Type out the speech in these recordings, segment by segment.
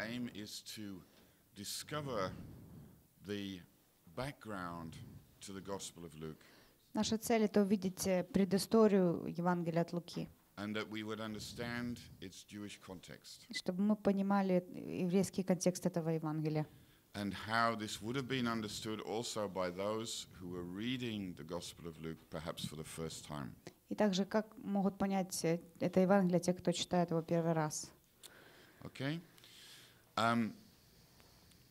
aim is to discover the background to the Gospel of Luke. Наша цель это увидеть э, предысторию Евангелия от Луки. And that we would understand its Jewish context. Чтобы мы понимали э, еврейский контекст этого Евангелия. And how this would have been understood also by those who were reading the Gospel of Luke perhaps for the first time. И также как могут понять э, это Евангелие те, кто читает его первый раз. Okay? Um,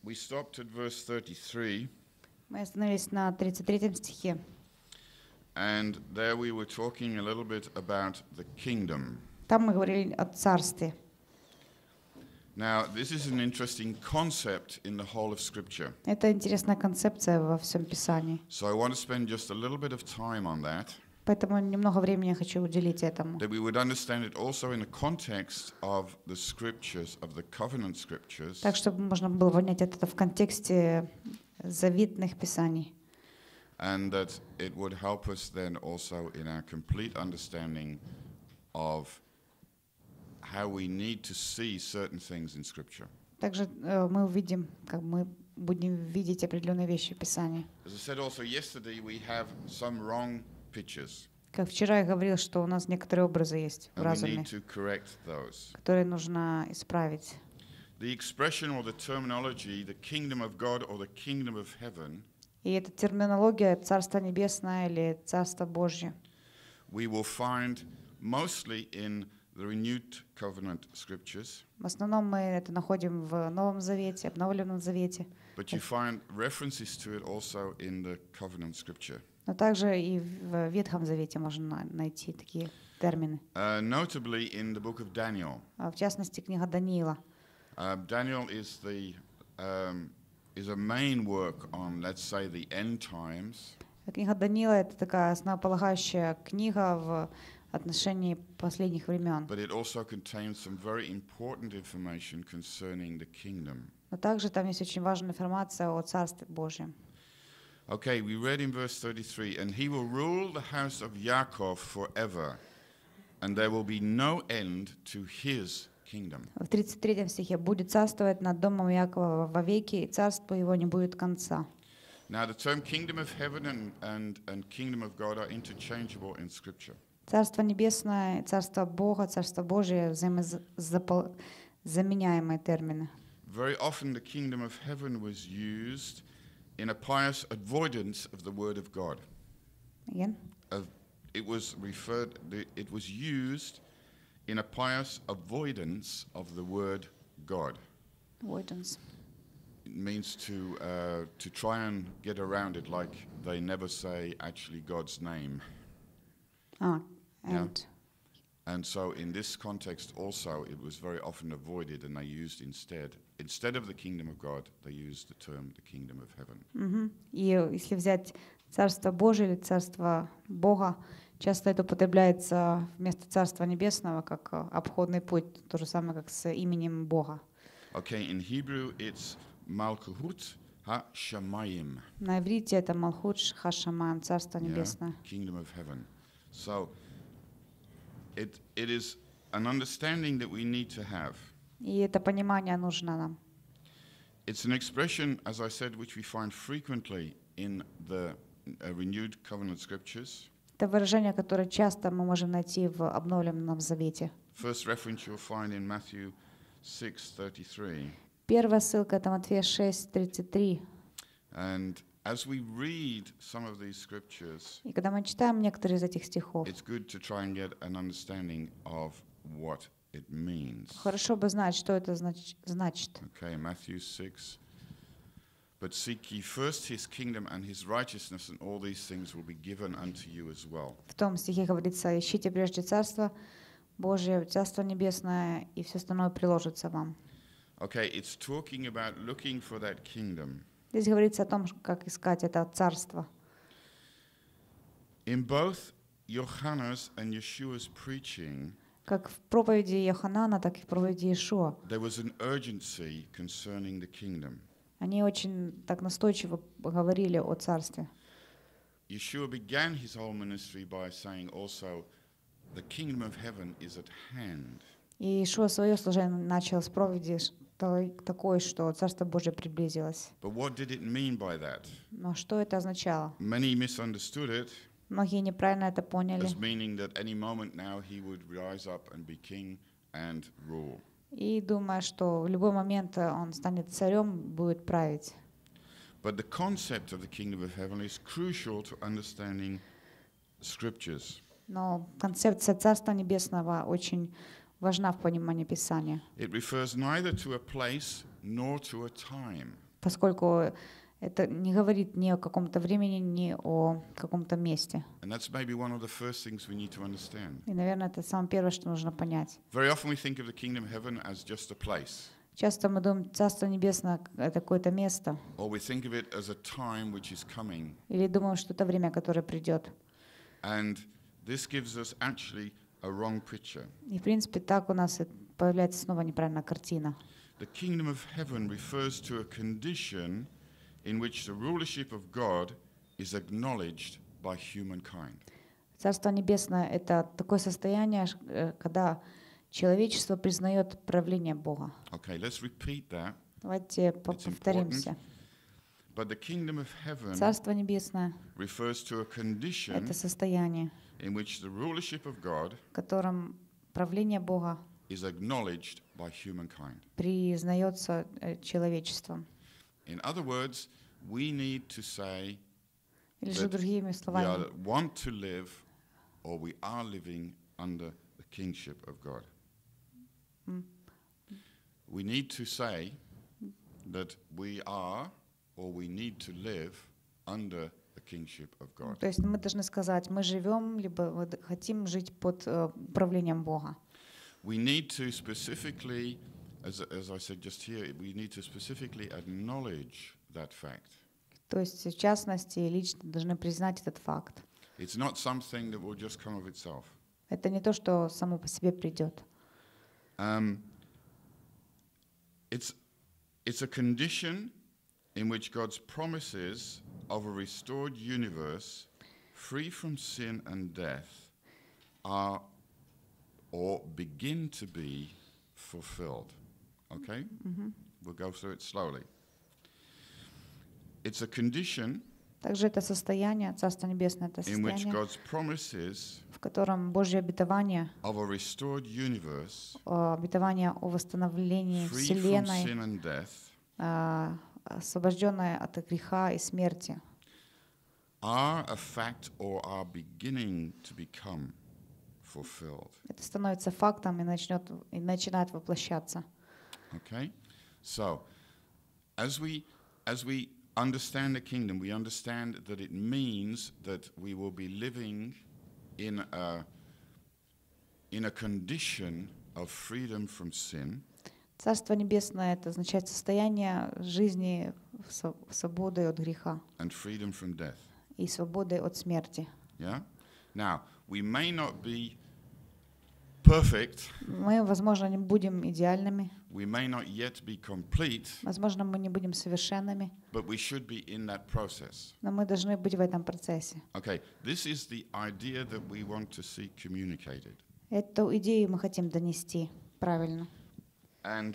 we stopped at verse 33. Мы остановились на 33 стихе. And there we were talking a little bit about the kingdom. Там мы говорили о царстве. Now, this is an interesting concept in the whole of Scripture. Это интересная концепция во всем Писании. So I want to spend just a little bit of time on that. Поэтому немного времени я хочу уделить этому. That we would understand it also in the context of the scriptures, of the covenant scriptures. Так, чтобы можно было понять это в контексте завитных писаний. And that it would help us then also in our complete understanding of how we need to see certain things in Scripture. Также мы увидим, как мы будем видеть определенные вещи в Писании. As I said also yesterday, we have some wrong pictures. Как вчера я говорил, что у нас некоторые образы есть в разуме, которые нужно исправить. The expression or the terminology, the kingdom of God or the kingdom of heaven, и эта терминология Царство Небесное или Царство Божье. We will find mostly in the renewed covenant scriptures. В основном мы это находим в Новом Завете, обновленном Завете. But you find references to it also in the covenant scripture. Но также и в Ветхом Завете можно найти такие термины. Uh, notably in the book of Daniel. А, в частности, книга Даниила. Uh, is the um, is a main work on, let's say, the end times. Книга Даниила это такая основополагающая книга в отношении последних времен. But it also contains some very important information concerning the kingdom. Но также там есть очень важная информация о Царстве Божьем. Okay, we read in verse 33 And he will rule the house of Jacob forever, and there will be no end to his kingdom. В 33 стихе будет царствовать над домом Якова вовеки, и царство его не будет конца. Now the term kingdom of heaven and, and, and kingdom of God are interchangeable in scripture. Царство небесное, царство Бога, царство Божие взаимозаменяемые термины. Very often the kingdom of heaven was used in a pious avoidance of the word of God. Igen. of it was referred, it was used in a pious avoidance of the word God. Avoidance. It means to, uh, to try and get around it like they never say actually God's name. Ah, and yeah? And so, in this context, also, it was very often avoided, and they used instead, instead of the kingdom of God, they used the term the kingdom of heaven. часто это употребляется вместо царства небесного как э, обходный путь, то же самое, как с именем Бога. Okay, in Hebrew it's Malchut ha-shamayim. На иврите это Малхут Хашамаем, царство небесное. Yeah, kingdom of heaven. So, it, it is an understanding that we need to have. И это понимание нужно нам. It's an expression, as I said, which we find frequently in the uh, renewed covenant scriptures. Это выражение, которое часто мы можем найти в обновленном завете. First reference you'll find in Matthew 6:33. Первая ссылка это Матфея 6:33. And as we read some of these scriptures, и когда мы читаем некоторые из этих стихов, it's good to try and get an understanding of what it means. Хорошо бы знать, что это значит. Okay, Matthew 6. But seek ye first his kingdom and his righteousness, and all these things will be given unto you as well. В том стихе говорится: ищите прежде царство Божие, царство небесное, и все остальное приложится вам. Okay, it's talking about looking for that kingdom. Здесь говорится о том, как искать это царство. In both Johannes and Yeshua's preaching, как в проповеди Йоханана, так и в проповеди Иешуа. There was an urgency concerning the kingdom. Они очень так настойчиво говорили о царстве. Yeshua began his whole ministry by saying also, the kingdom of heaven is at hand. И Иешуа свое служение начал с проповеди такой, что Царство Божье приблизилось. Но что это означало? Многие неправильно это поняли. As meaning И думая, что в любой момент э, он станет царем, будет править. But the concept of the kingdom Но концепция Царства Небесного очень важна в понимании Писания. It refers neither to a place nor to a time. Поскольку это не говорит ни о каком-то времени, ни о каком-то месте. И, наверное, это самое первое, что нужно понять. Часто мы думаем, Царство Небесное — это какое-то место. Или думаем, что это время, которое придет. And this gives us actually a wrong picture. И в принципе так у нас появляется снова неправильная картина. The kingdom of heaven refers to a condition in which the rulership of God is acknowledged by humankind. Царство небесное это такое состояние, э, когда человечество признает правление Бога. Okay, let's repeat that. Давайте повторимся. But the kingdom of heaven Царство небесное это состояние in which the rulership of God правление Бога is acknowledged by humankind. признается э, человечеством. In other words, we need to say Или же другими словами, we want to live or we are living under the kingship of God. We need to say that we are or we need to live under То есть мы должны сказать, мы живем, либо хотим жить под э, правлением Бога. We need to specifically, as, as I said just here, we need to specifically acknowledge that fact. То есть, в частности, лично должны признать этот факт. It's not something that will just come of itself. Это не то, что само по себе придет. Um, it's, it's a condition in which God's promises of a restored universe free from sin and death are or begin to be fulfilled. Okay? Mm -hmm. We'll go through it slowly. It's a condition Также это состояние, Царство Небесное, это состояние, в котором Божье обетование, обетование о восстановлении Вселенной, освобожденные от греха и смерти, are a fact or are beginning to become fulfilled. это становится фактом и, начнет, и начинает воплощаться. Okay? So, as we, as we understand the kingdom, we understand that it means that we will be living in a, in a condition of freedom from sin. Царство небесное это означает состояние жизни свободой от греха. И свободой от смерти. Мы, возможно, не будем идеальными. We may not yet be complete. Возможно, мы не будем совершенными. But we should be in that process. Но мы должны быть в этом процессе. Okay, this is the idea that we want to see communicated. Эту идею мы хотим донести правильно. And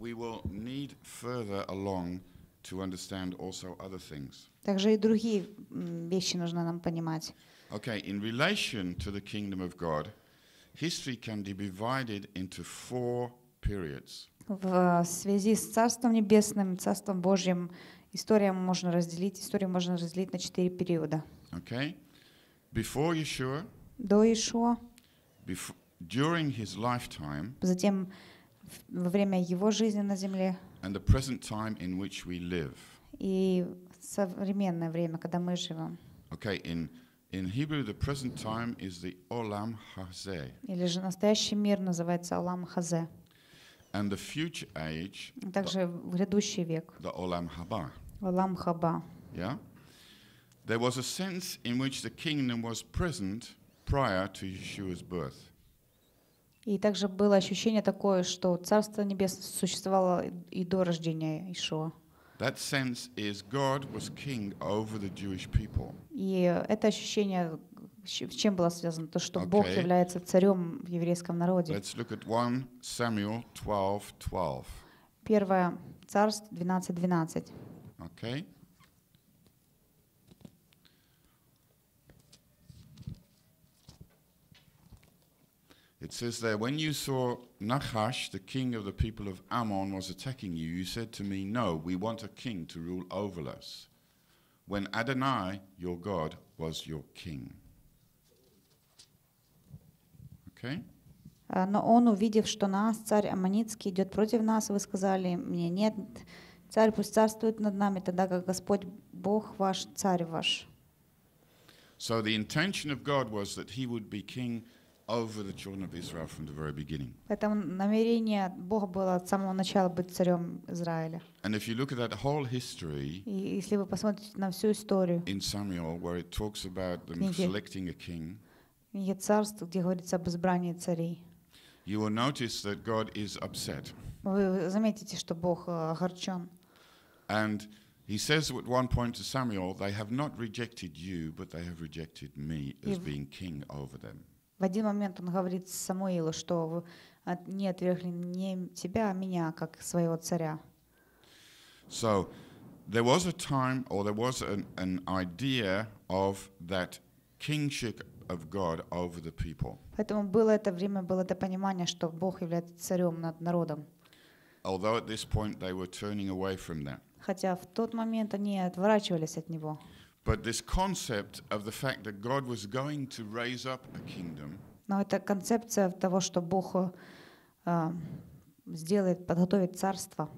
we will need further along to understand also other things. Также и другие вещи нужно нам понимать. Okay, in relation to the kingdom of God, history can be divided into four periods. В э, связи с Царством Небесным, Царством Божьим, история можно разделить, историю можно разделить на четыре периода. Okay. Before Yeshua, до Иешуа, before, during his lifetime, затем во время его жизни на земле. And the time in which we live. И современное время, когда мы живем. Okay, in in Hebrew, the present time is the olam hazeh. Или же настоящий мир называется Олам Хазе. And the future age. Также грядущий век. The olam haba. Олам Хаба. Yeah. There was a sense in which the kingdom was present prior to Yeshua's birth. И также было ощущение такое, что Царство небес существовало и до рождения Ишуа. That sense is God was king over the Jewish people. И это ощущение, с чем было связано то, что okay. Бог является царем в еврейском народе. Let's look at 1 Samuel 12:12. Первое царство 12:12. 12. Okay. It says there, when you saw Nachash, the king of the people of Ammon, was attacking you, you said to me, No, we want a king to rule over us. When Adonai, your God, was your king. Okay? Но он, увидев, что нас, царь Аммонитский, идет против нас, вы сказали мне, нет, царь пусть царствует над нами, тогда как Господь Бог ваш, царь ваш. So the intention of God was that he would be king over the children of Israel from the very beginning. Поэтому намерение Бога было от самого начала быть царем Израиля. And if you look at that whole history, и если вы посмотрите на всю историю, in Samuel, where it talks about them selecting a king, книге царств, где говорится об избрании царей, you will notice that God is upset. Вы заметите, что Бог э, огорчен. And he says at one point to Samuel, they have not rejected you, but they have rejected me as being king over them. В один момент он говорит Самуилу, что вы не отвергли не тебя, а меня, как своего царя. So there was a time or there was an, an idea of that kingship of God over the people. Поэтому было это время, было это понимание, что Бог является царем над народом. Although at this point they were turning away from that. Хотя в тот момент они отворачивались от него. But this concept of the fact that God was going to raise up a kingdom. Но концепция того, что Бог э, сделает, подготовит царство.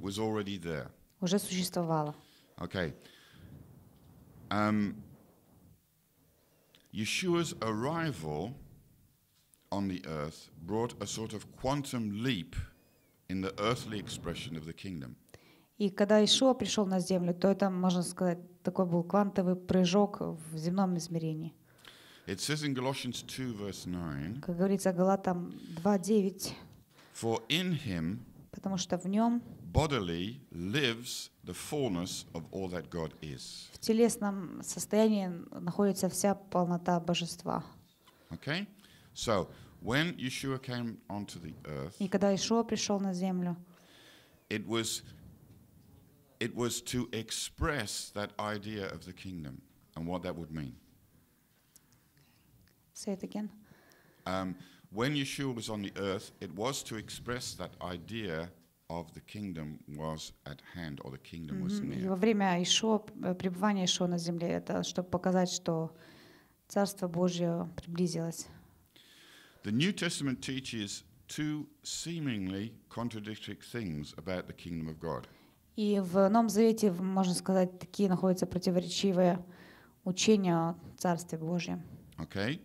Was already there. Уже существовало. Okay. Um, Yeshua's arrival on the earth brought a sort of quantum leap in the earthly expression of the kingdom. И когда Ишуа пришел на землю, то это, можно сказать, такой был квантовый прыжок в земном измерении. It says in Galatians 2, verse 9, как говорится, в Галатам 2.9, For in him, потому что в нем bodily lives the fullness of all that God is. В телесном состоянии находится вся полнота божества. Okay? So, when Yeshua came onto the earth, и когда Ишуа пришел на землю, это was It was to express that idea of the kingdom and what that would mean. Say it again. Um, when Yeshua was on the earth, it was to express that idea of the kingdom was at hand or the kingdom was near. Во время Ишо, э, пребывания Ишо на земле, это чтобы показать, что Царство Божье приблизилось. The New Testament teaches two seemingly contradictory things about the kingdom of God. И в Новом Завете, можно сказать, такие находятся противоречивые учения о Царстве Божьем. Okay.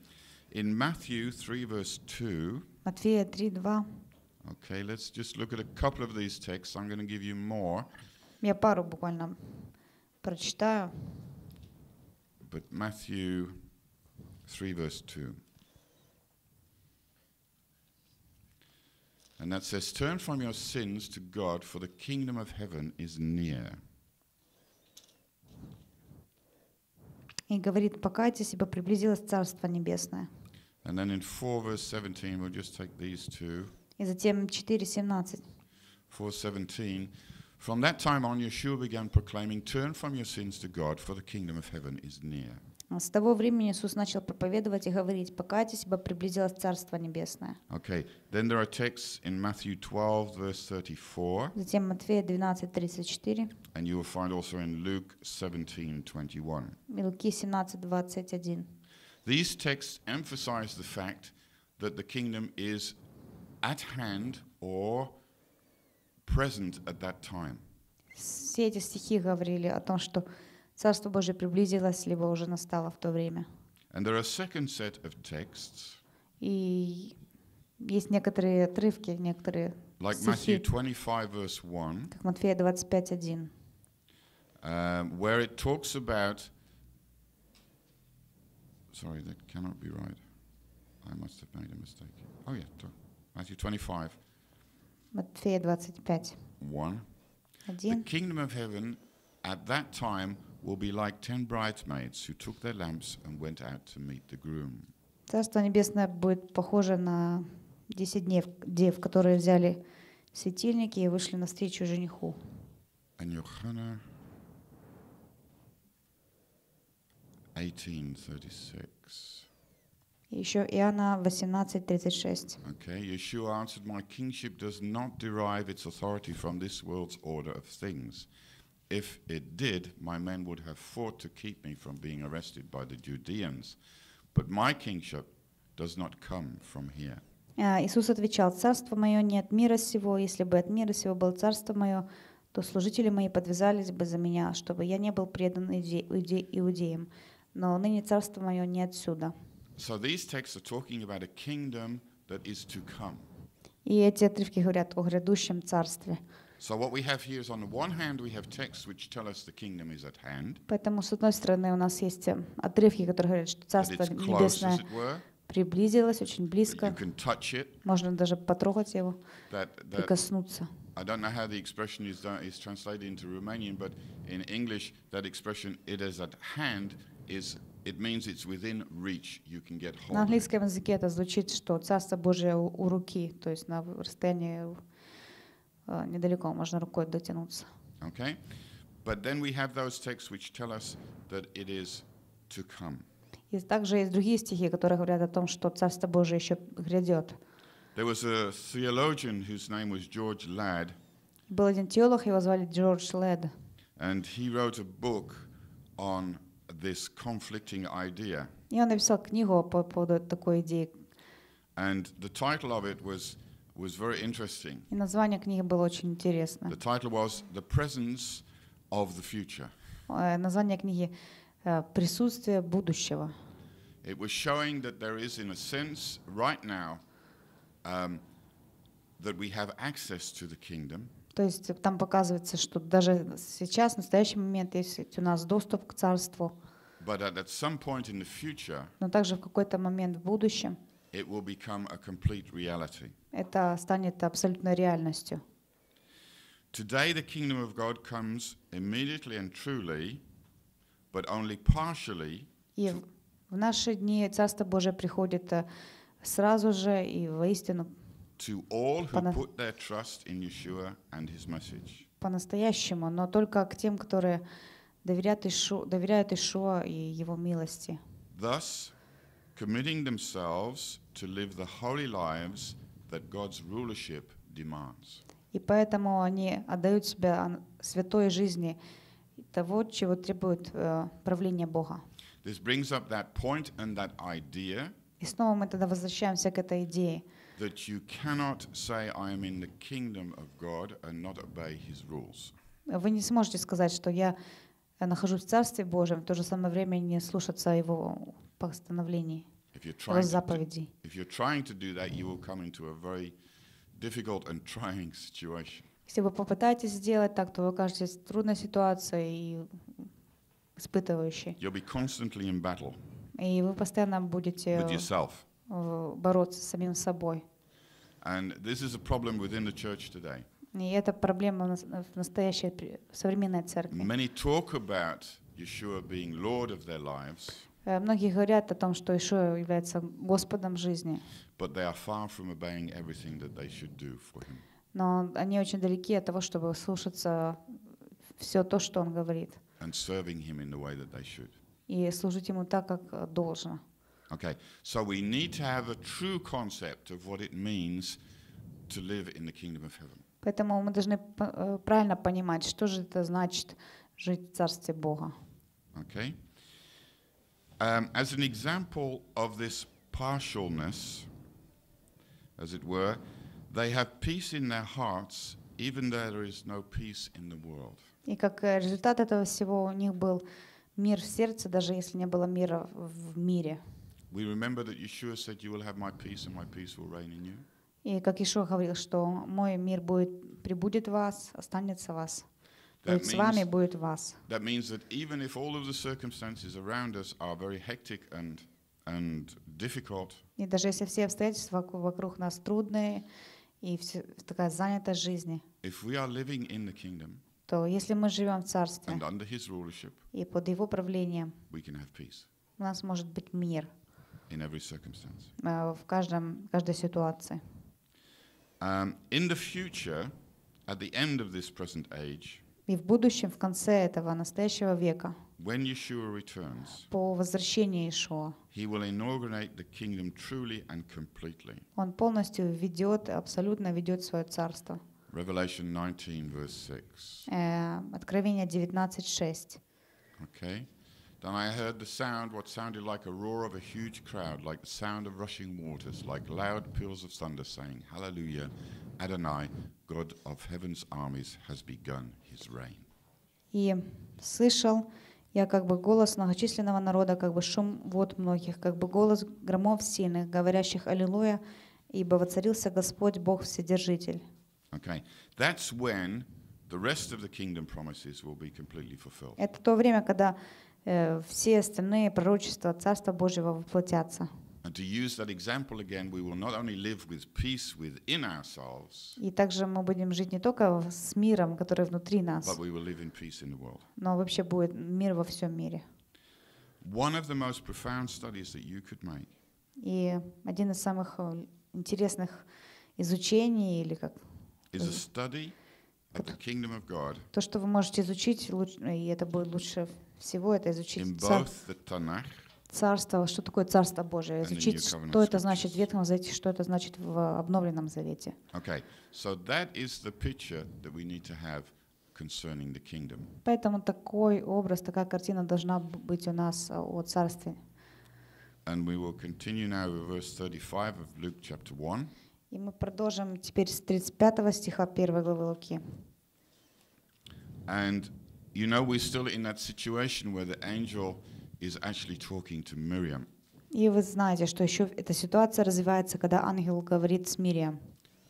In Matthew 3, verse 2, Матфея 3, 2. Okay, let's just look at a couple of these texts. I'm going to give you more. Я пару буквально прочитаю. But Matthew 3, verse 2. And that says, Turn from your sins to God, for the kingdom of heaven is near. И говорит, покайтесь, ибо приблизилось Царство Небесное. And then in 4 verse 17, we'll just take these two. И затем 4.17. 4.17. From that time on, Yeshua began proclaiming, Turn from your sins to God, for the kingdom of heaven is near. С того времени Иисус начал проповедовать и говорить, покайтесь, ибо приблизилось Царство Небесное. Okay. Then there are texts in Matthew 12, verse 34. Затем Матфея 12, 34. And you will find also in Luke 17, 21. Луки 17, 21. These texts emphasize the fact that the kingdom is at hand or present at that time. Все эти стихи говорили о том, что Царство Божье приблизилось, либо уже настало в то время. And there are second set of texts. И есть некоторые отрывки, некоторые like Matthew 25, verse 1, как Матфея 25, 1, um, where it talks about, sorry, that cannot be right. I must have made a mistake. Oh yeah, Matthew 25. Матфея 25. 1. The kingdom of heaven at that time will be like ten bridesmaids who took their lamps and went out to meet the groom. Царство Небесное будет похоже на десять дев, дев, которые взяли светильники и вышли навстречу жениху. And Johanna 18:36. Еще Иоанна 18:36. Okay, Yeshua answered, "My kingship does not derive its authority from this world's order of things." If it did, my men would have fought to keep me from being arrested by the Judeans. But my kingship does not come from here. А Иисус отвечал, «Царство мое не от мира сего. Если бы от мира сего было царство мое, то служители мои подвязались бы за меня, чтобы я не был предан иуде иуде иудеям. Но ныне царство мое не отсюда». So these texts are talking about a kingdom that is to come. И эти отрывки говорят о грядущем царстве. So what we have here is on the one hand we have texts which tell us the kingdom is at hand. Поэтому с одной стороны у нас есть отрывки, которые говорят, что царство небесное приблизилось очень близко. Можно даже потрогать его, прикоснуться. I don't know how the expression is, is translated into Romanian, but in English, that expression "it is at hand" is it means it's within reach. You can get hold. На английском языке это звучит, что царство Божье у руки, то есть на расстоянии Э, недалеко, можно рукой дотянуться. Okay. But then we have those texts which tell us that it is to come. И также есть другие стихи, которые говорят о том, что Царство Божие еще грядет. There was a theologian whose name was George Ladd. Был один теолог, его звали Джордж Лэд. And he wrote a book on this conflicting idea. И он написал книгу по поводу такой идеи. And the title of it was was very interesting. И название книги было очень интересно. The title was The Presence of the Future. Э, название книги э, «Присутствие будущего». It was showing that there is, in a sense, right now, um, that we have access to the kingdom. То есть там показывается, что даже сейчас, в настоящий момент, есть у нас доступ к царству. But at some point in the future, но также в какой-то момент в будущем it will become a complete reality. Это станет абсолютной реальностью. Today the kingdom of God comes immediately and truly, but only partially. И в наши дни Царство Божие приходит сразу же и воистину to all who put their trust in Yeshua and his message. По-настоящему, но только к тем, которые доверяют Ишу, Ишуа и его милости. Thus, committing themselves to live the holy lives that God's rulership demands. И поэтому они отдают себя святой жизни того, чего требует э, правление Бога. This brings up that point and that idea. И снова мы тогда возвращаемся к этой идее. That you cannot say I am in the kingdom of God and not obey His rules. Вы не сможете сказать, что я нахожусь в Царстве Божьем, в то же самое время не слушаться Его постановлений, заповедей. Если вы попытаетесь сделать так, то вы окажетесь в трудной ситуации и испытывающей. И вы постоянно будете бороться с самим собой. And this is a problem within the church today. И это проблема в настоящей современной церкви. Many talk about Yeshua being Lord of their lives. Э, многие говорят о том, что Ишуа является Господом жизни. Но они очень далеки от того, чтобы слушаться все то, что он говорит. И служить ему так, как должно. Okay, so we need to have a true concept of what it means to live in the kingdom of heaven. Поэтому мы должны э, правильно понимать, что же это значит жить в Царстве Бога. Okay. Um, as an example of this partialness, as it were, they have peace in their hearts, even though there is no peace in the world. И как э, результат этого всего у них был мир в сердце, даже если не было мира в мире. We remember that Yeshua said, "You will have my peace, and my peace will reign in you." И как Ишуа говорил, что мой мир будет прибудет вас, останется вас. и с вами будет вас. That means that even if all of the circumstances around us are very hectic and and difficult. И даже если все обстоятельства вокруг нас трудные и все, такая занятость жизни. If we are living in the kingdom, то если мы живем в царстве and under his rulership, и под его правлением, we can have peace. У нас может быть мир. In every circumstance. В каждом каждой ситуации. Um, in the future, at the end of this present age. И в будущем, в конце этого настоящего века, When Yeshua returns, по возвращении Иешуа, he will inaugurate the kingdom truly and completely. Он полностью ведет, абсолютно ведет свое царство. Revelation 19, verse 6. Э, Откровение 19, 6. Okay. Then I heard the sound, what sounded like a roar of a huge crowd, like the sound of rushing waters, like loud peals of thunder, saying, Hallelujah, Adonai, God of heaven's armies, has begun his reign. И слышал я как бы голос многочисленного народа, как бы шум вод многих, как бы голос громов сильных, говорящих Аллилуйя, ибо воцарился Господь Бог Вседержитель. Okay. That's when the rest of the kingdom promises will be completely fulfilled. Это то время, когда Э, все остальные пророчества Царства Божьего воплотятся. И также мы будем жить не только с миром, который внутри нас, но вообще будет мир во всем мире. One of the most profound studies that you could make. И один из самых э, интересных изучений или как is a э, study of the kingdom of God. То, что вы можете изучить, и это будет лучше всего это изучить цар... царство, что такое Царство Божие, изучить, что это значит в Ветхом Завете, что это значит в обновленном Завете. Okay. So that is the picture that we need to have concerning the kingdom. Поэтому такой образ, такая картина должна быть у нас а, о царстве. And we will continue now with verse 35 of Luke chapter 1. И мы продолжим теперь с 35 стиха 1 главы Луки. And you know, we're still in that situation where the angel is actually talking to Miriam. И вы знаете, что еще эта ситуация развивается, когда ангел говорит с Мирием.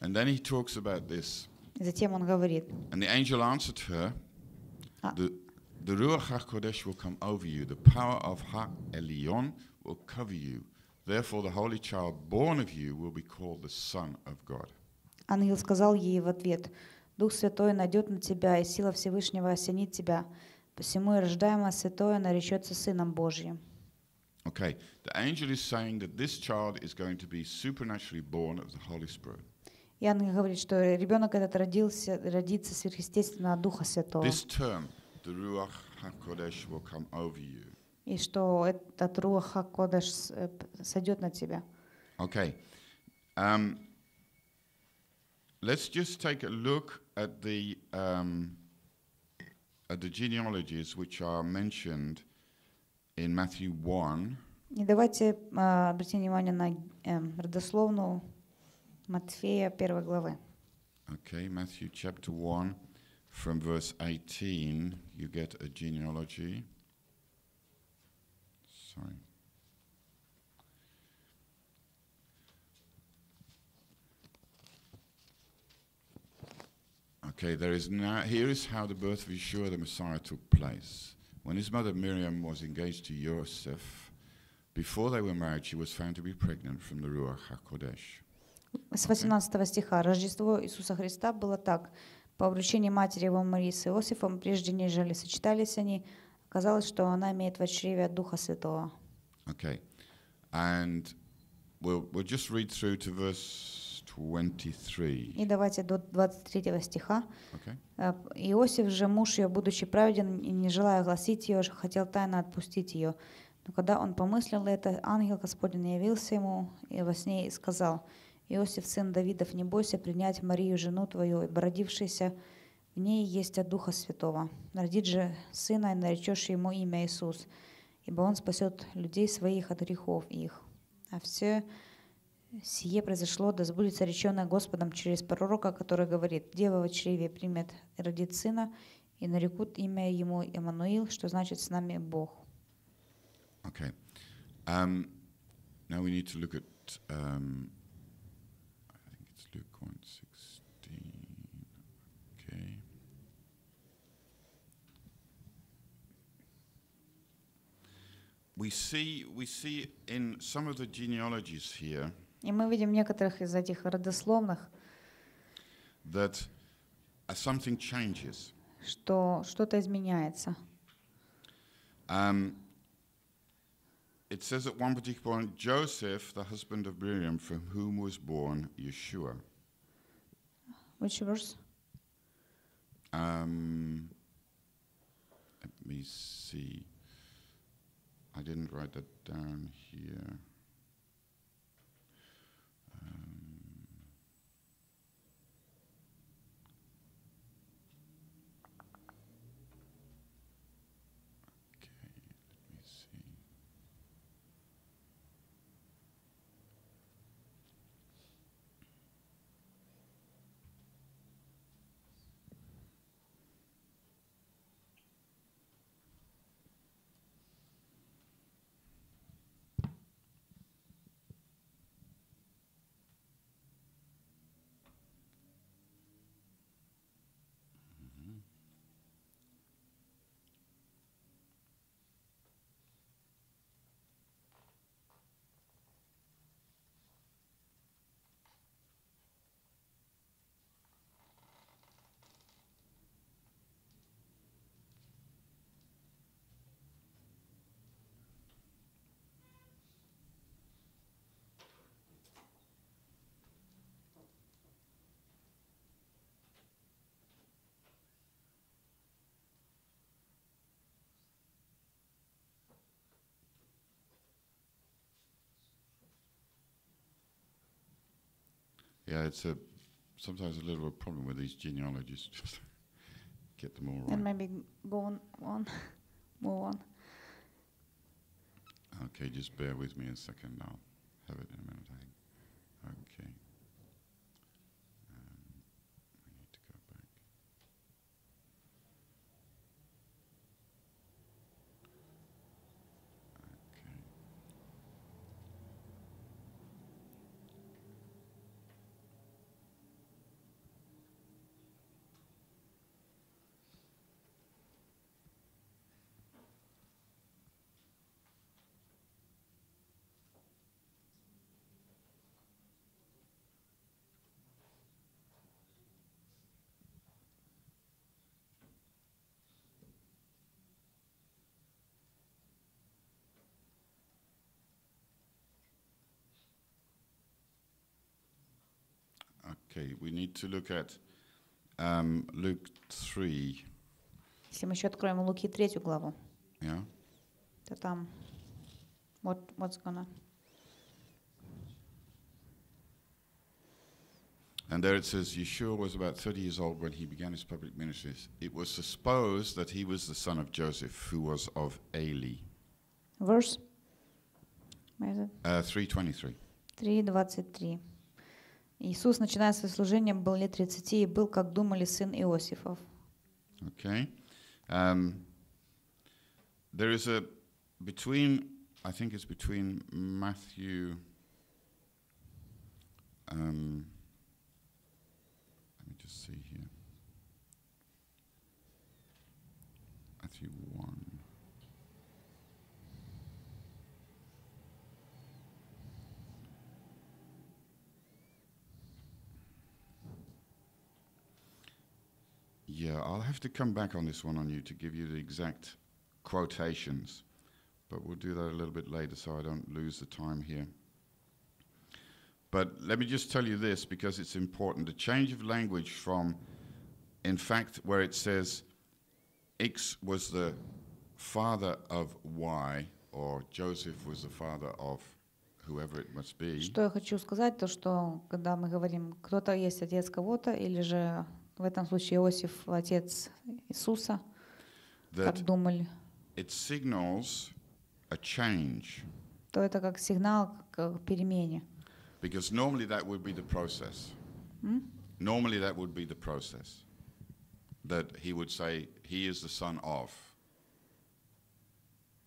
And then he talks about this. И затем он говорит. And the angel answered her, the, the Ruach HaKodesh will come over you, the power of Ha Elyon will cover you. Therefore the holy child born of you will be called the Son of God. Ангел сказал ей в ответ, Дух Святой найдет на тебя, и сила Всевышнего осенит тебя. Посему и рождаемое святое наречется Сыном Божьим. Okay, the angel is saying that this child is going to be supernaturally born of the Holy Spirit. И ангел говорит, что ребенок этот родился, родится сверхъестественно от Духа Святого. This term, the Ruach HaKodesh will come over you. И что этот Руах HaKodesh э, сойдет на тебя. Okay. Um, let's just take a look at the um, at the genealogies which are mentioned in Matthew 1. И давайте э, обратим внимание на э, родословную Матфея первой главы. Okay, Matthew chapter 1 from verse 18 you get a genealogy. Sorry. Okay, there is now, here is how the birth of Yeshua the Messiah took place. When his mother Miriam was engaged to Yosef, before they were married, she was found to be pregnant from the Ruach HaKodesh. С 18 стиха Рождество Иисуса Христа было так. По обручению матери его Марии с Иосифом, прежде нежели сочетались они, оказалось, что она имеет в чреве от Духа Святого. Okay. And we'll, we'll just read through to verse 23. И давайте до 23 стиха. Okay. Э, Иосиф же, муж ее, будучи праведен и не желая огласить ее, хотел тайно отпустить ее. Но когда он помыслил это, ангел Господень явился ему и во сне сказал, «Иосиф, сын Давидов, не бойся принять Марию, жену твою, и бородившийся в ней есть от Духа Святого. Родит же сына, и наречешь ему имя Иисус, ибо он спасет людей своих от грехов их». А все Сие произошло, да сбудется реченное Господом через пророка, который говорит, «Дева в чреве примет родит сына, и нарекут имя ему Эммануил, что значит «С нами Бог». Okay. Um, now we need to look at, um, I think it's Luke 1, 16. Okay. We see, we see in some of the genealogies here, и мы видим некоторых из этих родословных, that something changes. что что-то изменяется. Um, it says at one particular point, Joseph, the husband of Miriam, from whom was born Yeshua. Which verse? Um, let me see. I didn't write that down here. Yeah, it's a sometimes a little of a problem with these genealogies. Just get them all right. And maybe go on, on move on. Okay, just bear with me a second. I'll have it in a minute. I think. Okay, we need to look at um, Luke 3. Если мы еще откроем Луки третью главу, Yeah. то там вот what's gonna. And there it says, Yeshua was about 30 years old when he began his public ministries. It was supposed that he was the son of Joseph, who was of Eli. Verse? Uh, 323. 3.23. Иисус, начиная свое служение, был лет 30 и был, как думали, сын Иосифов. Okay. Um, there is a between, I think it's between Matthew. Um, let me just see here. Matthew one. uh, I'll have to come back on this one on you to give you the exact quotations, but we'll do that a little bit later so I don't lose the time here. But let me just tell you this because it's important. The change of language from, in fact, where it says X was the father of Y, or Joseph was the father of whoever it must be. Что я хочу сказать, то что когда мы говорим кто-то есть отец кого-то, или же В этом случае Иосиф – отец Иисуса, как думали. It signals a change. То это как сигнал к перемене. Because normally that would be the process. Normally that would be the process. That he would say, he is the son of.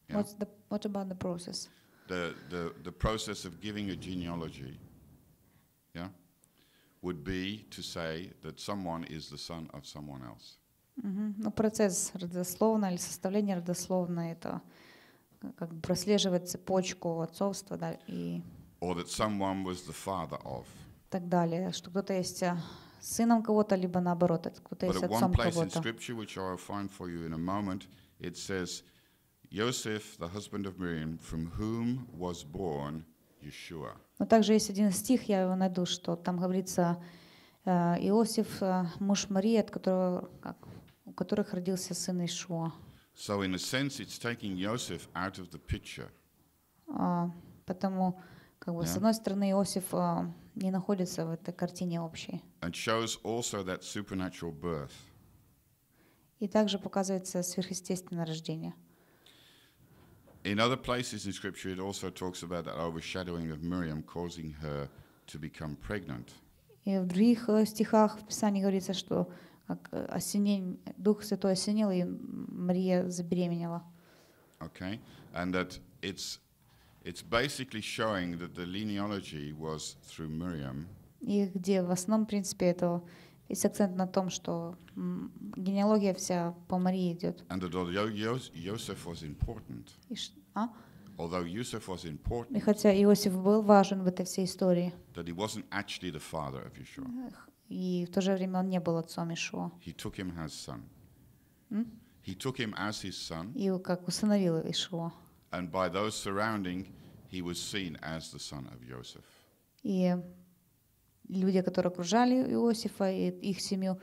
Yeah? What's the, what about the process? The, the, the process of giving a genealogy. would be to say that someone is the son of someone else. Ну, процесс родословно или составление родословно это как бы прослеживать цепочку отцовства, да, и Or that someone was the father of. так далее, что кто-то есть э, сыном кого-то, либо наоборот, кто-то есть отцом кого-то. But one place in scripture, which I will find for you in a moment, it says, Joseph, the husband of Miriam, from whom was born Но также есть один стих, я его найду, что там говорится э, Иосиф, э, муж Марии, от которого, у которых родился сын Ишуа. So in a sense, it's taking Joseph out of the picture. Uh, потому, как бы, yeah. с одной стороны, Иосиф uh, не находится в этой картине общей. And shows also that supernatural birth. И также показывается сверхъестественное рождение. In other places in Scripture, it also talks about that overshadowing of Miriam causing her to become pregnant. И в других э, стихах в Писании говорится, что э, э, осенень, Дух Святой осенил, и Мария забеременела. Okay, and that it's it's basically showing that the genealogy was through Miriam. И где в основном, принципе, это И с акцент на том, что генеалогия вся по Марии идет. And that although Joseph was important, и, а? although Yusuf was important, и хотя Иосиф был важен в этой всей истории, that he wasn't actually the father of Yeshua. И в то же время он не был отцом Ишуа. He took him as son. Mm? He took him as his son. И как усыновил Ишуа. And by those surrounding, he was seen as the son of Joseph. И люди, которые окружали Иосифа и их семью,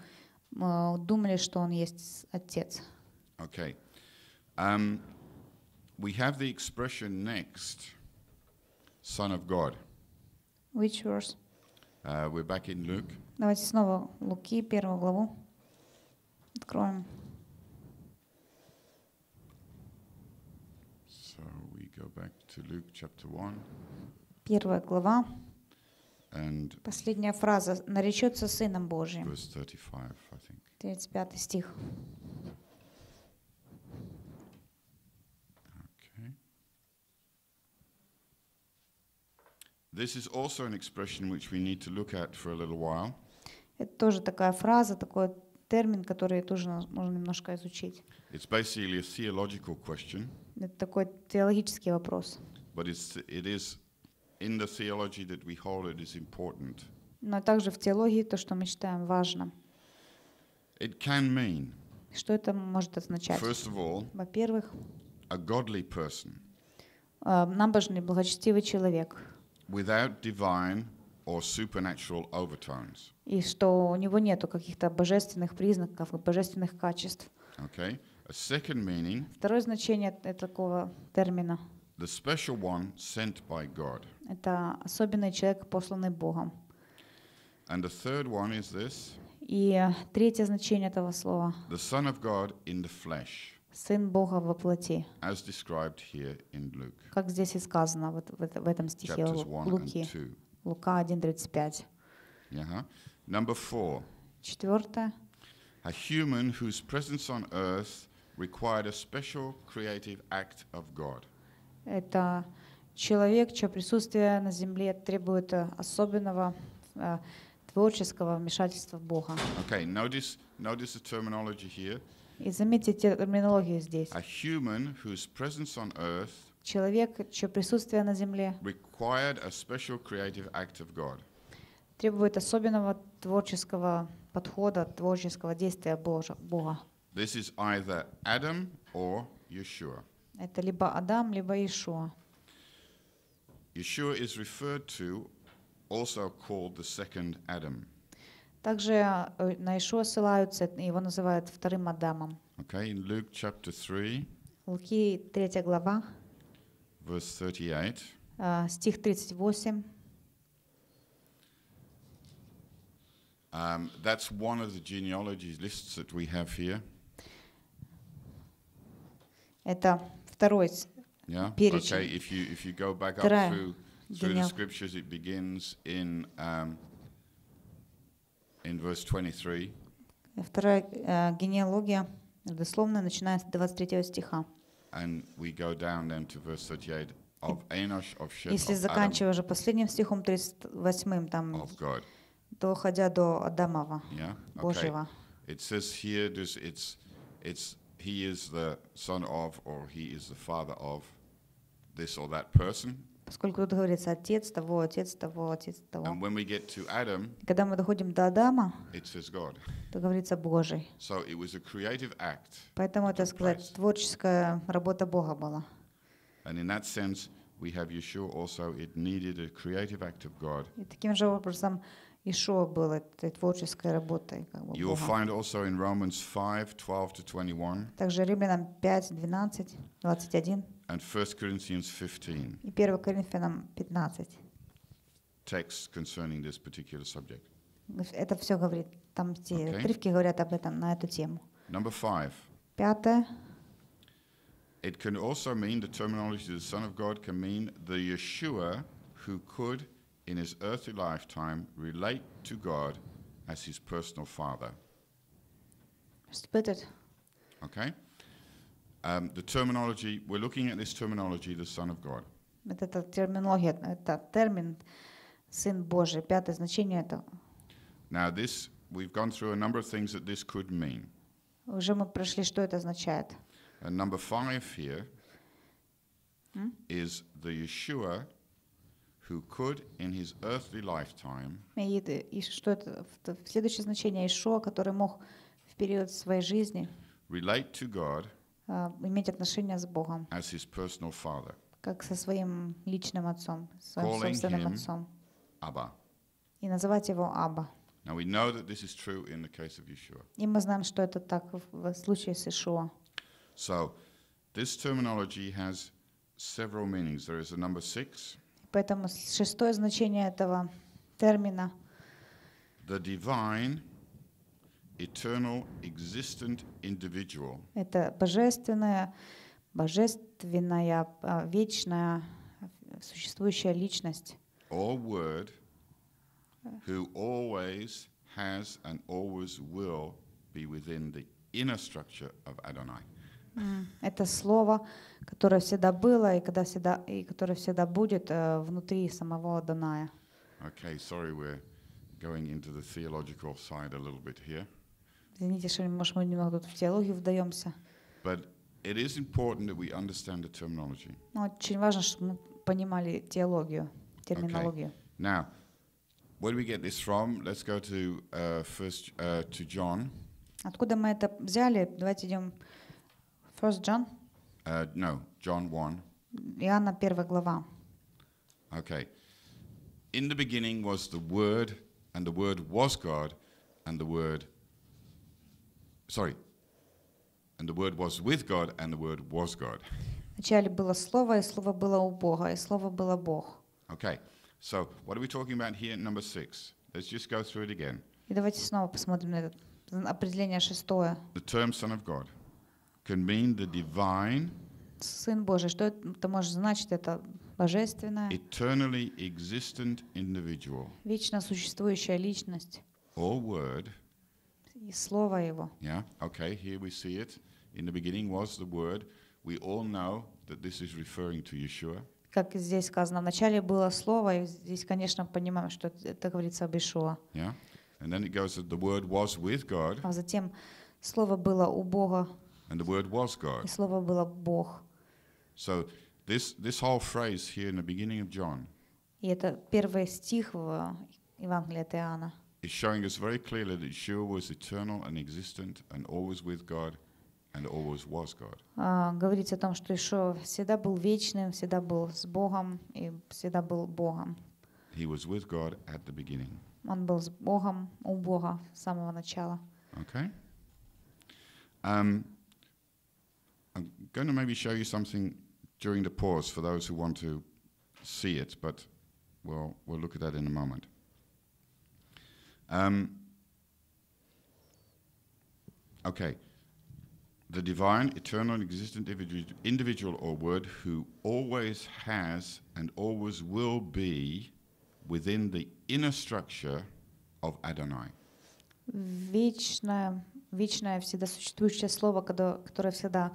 э, думали, что он есть отец. Okay. Um, we have the expression next, son of God. Which verse? Uh, we're back in Luke. Давайте снова Луки, первую главу. Откроем. So we go back to Luke chapter one. Первая глава. And Последняя фраза наречется Сыном Божьим. 35, 35 стих. Это тоже такая фраза, такой термин, который тоже нужно немножко изучить. It's basically a theological question. Это такой теологический вопрос. But it's, it is in the theology that we hold it is important. Но также в теологии то, что мы считаем важным. It can mean, что это может означать? First of all, Во-первых, a godly person, э, набожный, благочестивый человек. Without divine or supernatural overtones. И что у него нету каких-то божественных признаков божественных качеств. Okay. A second meaning, Второе значение такого термина — the special one sent by God. Это особенный человек, посланный Богом. And the third one is this. И третье значение этого слова. The Son of God in the flesh. Сын Бога во плоти. As described here in Luke. Как здесь и сказано вот в, в этом стихе Луки. Лука 1:35. Uh-huh. Number four. Четвертое. A human whose presence on earth required a special creative act of God. Это человек, чье присутствие на земле требует э, особенного э, творческого вмешательства Бога. Okay, notice, notice the terminology here. И заметьте терминологию здесь. A human whose presence on earth человек, чье присутствие на земле required a special creative act of God. требует особенного творческого подхода, творческого действия Божа, Бога. This is either Adam or Yeshua. Это либо Адам, либо Ишуа. Yeshua is referred to, also called the second Adam. Также на Ишуа ссылаются, его называют вторым Адамом. Okay, in Luke chapter 3, Луки 3 глава, verse 38, uh, стих 38. Um, that's one of the genealogy lists that we have here. Это второй yeah? перечень. Okay. If you, if you go back up through, through the scriptures, it begins in, um, in verse 23. Вторая uh, генеалогия, родословная, начиная с 23 стиха. And we go down then to verse 38. Of Enosh, of Shem, Если заканчивая уже последним стихом 38, там, доходя до Адамова, yeah? okay. Божьего. It says here, this, it's, it's he is the son of or he is the father of this or that person. Поскольку тут говорится отец того, отец того, отец того. And when we get to Adam, когда мы доходим до Адама, it says God. то говорится Божий. So it was a creative act Поэтому это, сказать, творческая работа Бога была. And in that sense, we have Yeshua also, it needed a creative act of God. И таким же образом, этой творческой работой. Как бы, You'll find also in Romans 5, 12 to 21. Также Римлянам 5, 12, 21. And 1 Corinthians 15. И 1 Коринфянам 15. Texts concerning this particular subject. Это все говорит, там те okay. отрывки говорят об этом, на эту тему. Number five. Пятое. It can also mean the terminology the Son of God can mean the Yeshua who could in his earthly lifetime relate to God as his personal father. Spitted. Okay? Um, the terminology, we're looking at this terminology, the Son of God. Вот эта терминология, это термин Сын Божий, пятое значение этого. Now this, we've gone through a number of things that this could mean. Уже мы прошли, что это означает. And number five here hmm? is the Yeshua who could in his earthly lifetime relate to God as his personal father, calling him Abba. Now we know that this is true in the case of Yeshua. So, this terminology has several meanings. There is a number six. Поэтому шестое значение этого термина The divine, eternal, existent individual. Это божественная, божественная, вечная, существующая личность. Or word, who always has and always will be within the inner structure of Adonai. Это слово, которое всегда было и, когда всегда, и которое всегда будет э, внутри самого Даная. Okay, sorry, we're going into the theological side a little bit here. Извините, что, может, мы немного тут в теологию вдаемся. But it is important that we understand the terminology. Но очень важно, чтобы мы понимали теологию, терминологию. Okay. Now, where do we get this from? Let's go to uh, first uh, to John. Откуда мы это взяли? Давайте идем First John? Uh, no, John 1. Иоанна 1 глава. Okay. In the beginning was the Word, and the Word was God, and the Word. Sorry. And the Word was with God, and the Word was God. Вначале было Слово, и Слово было у Бога, и Слово было Бог. Okay. So, what are we talking about here in number six? Let's just go through it again. И давайте снова посмотрим на это определение шестое. The term Son of God. can mean the divine. Сын Божий. Что это может значить? Это божественное. Вечно существующая личность. Or word. И слово его. Yeah. Okay. Here we see it. In the beginning was the word. We all know that this is referring to Yeshua. Как здесь сказано, вначале было слово, и здесь, конечно, понимаем, что это говорится об Ишуа. Yeah. And then it goes that the word was with God. А затем слово было у Бога. And the word was God. И слово было Бог. So this this whole phrase here in the beginning of John. И это первый стих в Евангелии от Иоанна. Is showing us very clearly that Yeshua was eternal and existent and always with God and always was God. Uh, говорится о том, что Ишо всегда был вечным, всегда был с Богом и всегда был Богом. He was with God at the beginning. Он был с Богом у Бога с самого начала. Okay. Um, I'm going to maybe show you something during the pause for those who want to see it, but we'll, we'll look at that in a moment. Um, okay. The divine, eternal, existent individual or word who always has and always will be within the inner structure of Adonai. Вечное, вечное всегда существующее слово, которое всегда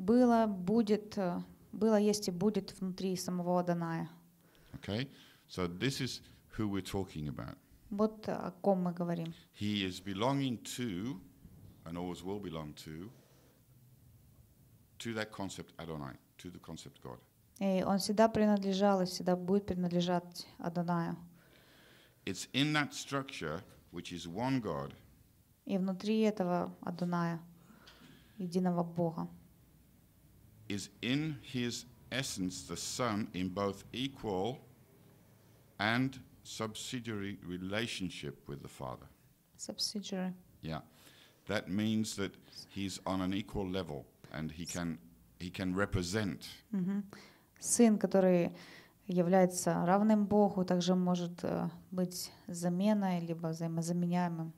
было, будет, э, было, есть и будет внутри самого Даная. Okay, so this is who we're talking about. Вот э, о ком мы говорим. He is belonging to, and always will belong to, to that concept Adonai, to the concept God. И он всегда принадлежал и всегда будет принадлежать Адонаю. It's in that structure, which is one God. И внутри этого Адоная, единого Бога. is in his essence the Son in both equal and subsidiary relationship with the Father. Subsidiary. Yeah. That means that he's on an equal level and he can, he can represent. Mm -hmm. Сын, который является равным Богу, также может э, быть заменой либо взаимозаменяемым.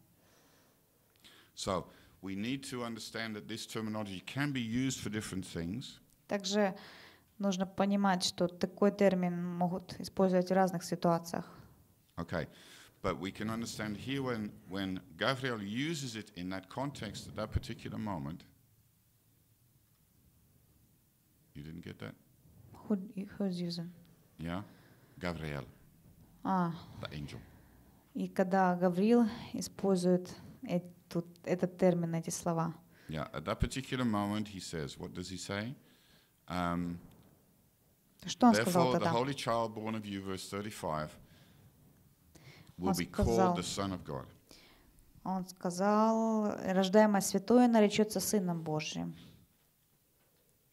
So, we need to understand that this terminology can be used for different things. Также нужно понимать, что такой термин могут использовать в разных ситуациях. Okay. But we can understand here when, when Gabriel uses it in that context at that particular moment. You didn't get that? Who, who's using? Yeah, Gabriel. Ah. The angel. И когда Гавриил использует тут этот термин, эти слова. Yeah, at that particular moment he says, what does he say? Um, Что он сказал тогда? the holy child born of you, verse 35, will be called the son of God. Он сказал, рождаемое святое наречется Сыном Божьим.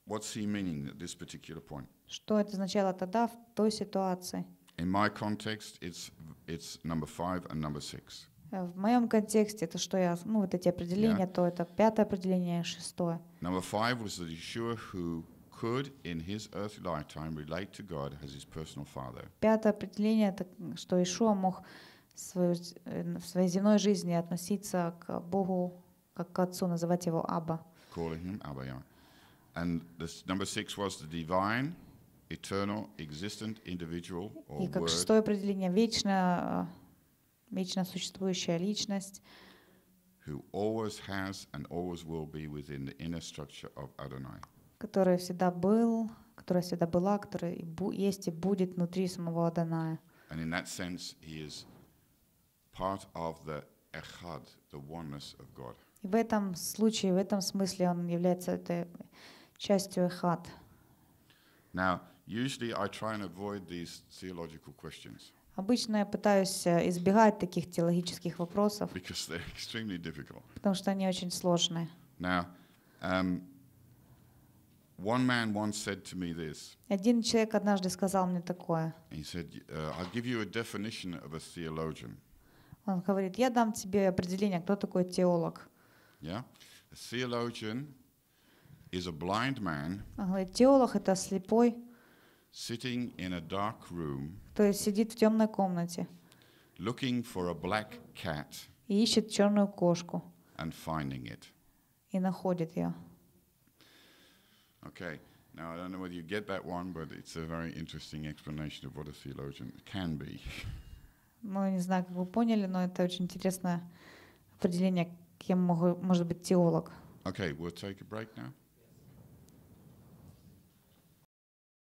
What's he meaning at this particular point? Что это означало тогда в той ситуации? In my context, it's, it's number five and number six. Э, в моем контексте это что я, ну вот эти определения, yeah. то это пятое определение, шестое. Number five was the Yeshua who could in his earthly lifetime relate to God as his personal father. Пятое определение это что Иешуа мог свою, э, в своей земной жизни относиться к Богу как к отцу, называть его Абба. Calling him Abba, yeah. And this, number six was the divine, eternal, existent individual or И как шестое определение вечное э, вечно существующая личность, who always has and always will be within the inner structure of Adonai. который всегда был, которая всегда была, которая и есть и будет внутри самого Адоная. And in that sense, he is part of the Echad, the oneness of God. И в этом случае, в этом смысле он является этой частью Эхад. Now, usually I try and avoid these theological questions. Обычно я пытаюсь э, избегать таких теологических вопросов, потому что они очень сложные. Now, um, one man once said to me this. Один человек однажды сказал мне такое. He said, uh, "I'll give you a definition of a theologian." Он говорит, я дам тебе определение, кто такой теолог. Yeah, a theologian is a blind man. Он говорит, теолог это слепой sitting in a dark room, то есть сидит в темной комнате looking for a black cat и ищет черную кошку and finding it. и находит ее. Okay. Now, I don't know whether you get that one, but it's a very interesting explanation of what a theologian can be. Ну, не знаю, как вы поняли, но это очень интересное определение, кем может быть теолог. Okay, we'll take a break now.